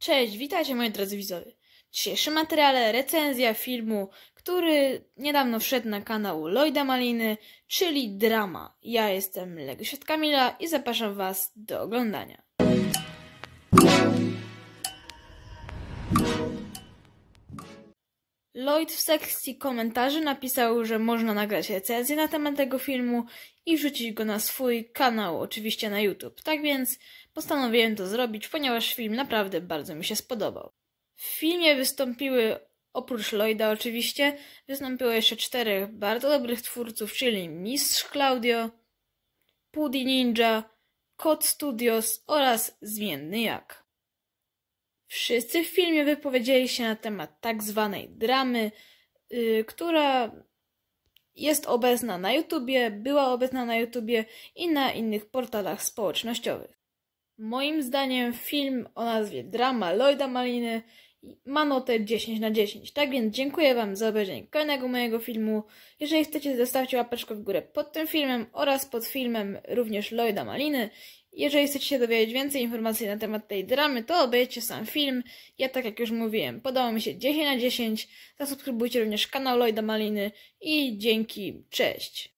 Cześć, witajcie moi drodzy widzowie. Cieszy materiał, materiale recenzja filmu, który niedawno wszedł na kanał Lloyda Maliny, czyli drama. Ja jestem Legosiat Kamila i zapraszam Was do oglądania. Lloyd w sekcji komentarzy napisał, że można nagrać recenzję na temat tego filmu i wrzucić go na swój kanał, oczywiście na YouTube. Tak więc postanowiłem to zrobić, ponieważ film naprawdę bardzo mi się spodobał. W filmie wystąpiły, oprócz Lloyda oczywiście, wystąpiło jeszcze czterech bardzo dobrych twórców, czyli Mistrz Claudio, Pudi Ninja, Cod Studios oraz Zmienny Jak. Wszyscy w filmie wypowiedzieli się na temat tak zwanej dramy, yy, która jest obecna na YouTubie, była obecna na YouTubie i na innych portalach społecznościowych. Moim zdaniem film o nazwie Drama Lloyda Maliny ma notę 10 na 10. Tak więc dziękuję Wam za obejrzenie kolejnego mojego filmu. Jeżeli chcecie, zostawcie łapeczkę w górę pod tym filmem oraz pod filmem również Lloyda Maliny. Jeżeli chcecie się dowiedzieć więcej informacji na temat tej dramy, to obejrzyjcie sam film. Ja tak jak już mówiłem, podało mi się 10 na 10. Zasubskrybujcie również kanał Lloyda Maliny i dzięki, cześć!